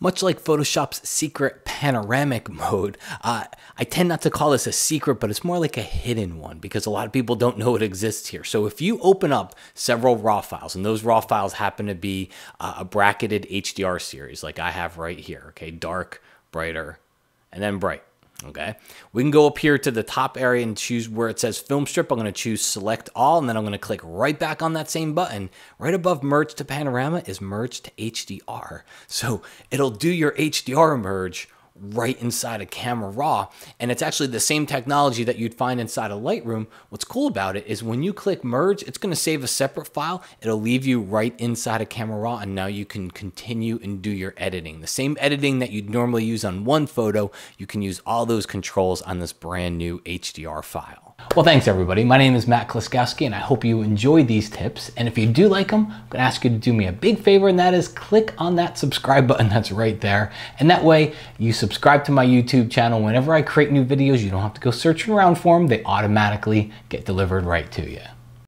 Much like Photoshop's secret panoramic mode, uh, I tend not to call this a secret, but it's more like a hidden one because a lot of people don't know it exists here. So if you open up several raw files, and those raw files happen to be uh, a bracketed HDR series like I have right here, okay, dark, brighter, and then bright. Okay, we can go up here to the top area and choose where it says film strip. I'm going to choose select all, and then I'm going to click right back on that same button. Right above merge to panorama is merge to HDR. So it'll do your HDR merge right inside of Camera Raw. And it's actually the same technology that you'd find inside of Lightroom. What's cool about it is when you click merge, it's gonna save a separate file. It'll leave you right inside of Camera Raw and now you can continue and do your editing. The same editing that you'd normally use on one photo, you can use all those controls on this brand new HDR file. Well, thanks everybody. My name is Matt Kliskowski and I hope you enjoyed these tips. And if you do like them, I'm gonna ask you to do me a big favor and that is click on that subscribe button that's right there. And that way you subscribe to my YouTube channel. Whenever I create new videos, you don't have to go searching around for them. They automatically get delivered right to you.